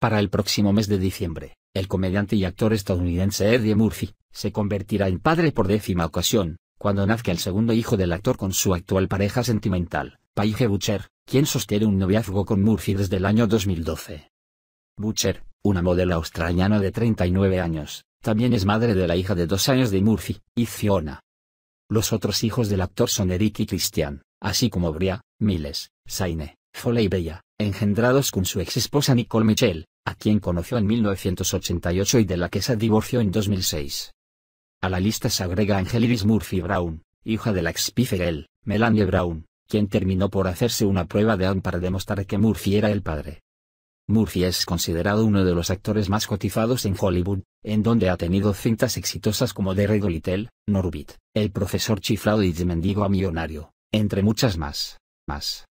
Para el próximo mes de diciembre, el comediante y actor estadounidense Eddie Murphy se convertirá en padre por décima ocasión, cuando nazca el segundo hijo del actor con su actual pareja sentimental, Paige Butcher, quien sostiene un noviazgo con Murphy desde el año 2012. Butcher, una modelo australiana de 39 años, también es madre de la hija de dos años de Murphy, y Fiona. Los otros hijos del actor son Eric y Christian, así como Bria, Miles, Saine, Foley y Bella, engendrados con su ex esposa Nicole Mitchell, a quien conoció en 1988 y de la que se divorció en 2006. A la lista se agrega Angelis Murphy Brown, hija de la ex Pifegel, Melanie Brown, quien terminó por hacerse una prueba de ADN para demostrar que Murphy era el padre. Murphy es considerado uno de los actores más cotizados en Hollywood, en donde ha tenido cintas exitosas como The Red Norbit, El profesor chiflado y The mendigo a millonario, entre muchas más. Más.